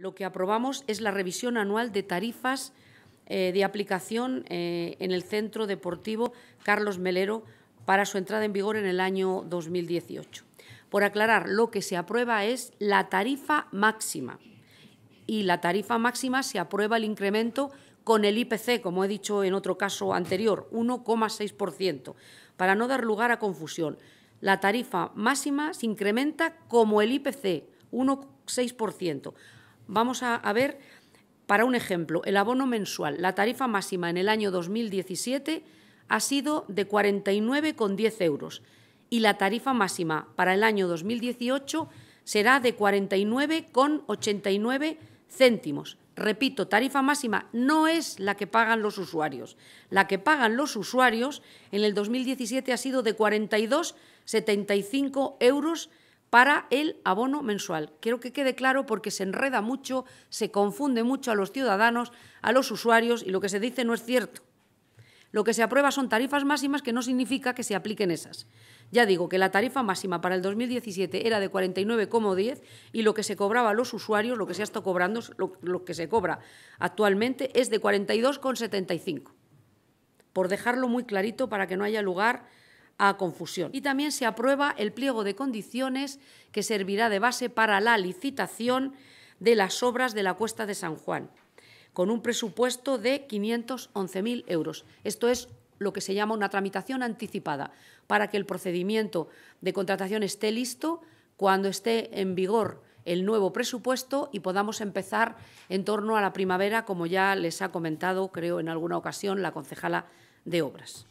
Lo que aprobamos es la revisión anual de tarifas eh, de aplicación eh, en el Centro Deportivo Carlos Melero para su entrada en vigor en el año 2018. Por aclarar, lo que se aprueba es la tarifa máxima y la tarifa máxima se aprueba el incremento con el IPC, como he dicho en otro caso anterior, 1,6%, para no dar lugar a confusión. La tarifa máxima se incrementa como el IPC, 1,6%. Vamos a, ver, para un ejemplo, el abono mensual, la tarifa máxima en el año 2017 ha sido de 49,10 euros y la tarifa máxima para el año 2018 será de 49,89 céntimos. Repito, tarifa máxima no es la que pagan los usuarios. La que pagan los usuarios en el 2017 ha sido de 42,75 euros para el abono mensual. Quiero que quede claro porque se enreda mucho, se confunde mucho a los ciudadanos, a los usuarios y lo que se dice no es cierto. Lo que se aprueba son tarifas máximas que no significa que se apliquen esas. Ya digo que la tarifa máxima para el 2017 era de 49,10 y lo que se cobraba a los usuarios, lo que se ha estado cobrando, lo, que se cobra actualmente es de 42,75. Por dejarlo muy clarito para que no haya lugar a confusión. Y también se aprueba el pliego de condiciones que servirá de base para la licitación de las obras de la Cuesta de San Juan, con un presupuesto de 511.000 euros. Esto es lo que se llama una tramitación anticipada, para que el procedimiento de contratación esté listo cuando esté en vigor el nuevo presupuesto y podamos empezar en torno a la primavera, como ya les ha comentado, creo, en alguna ocasión la concejala de Obras.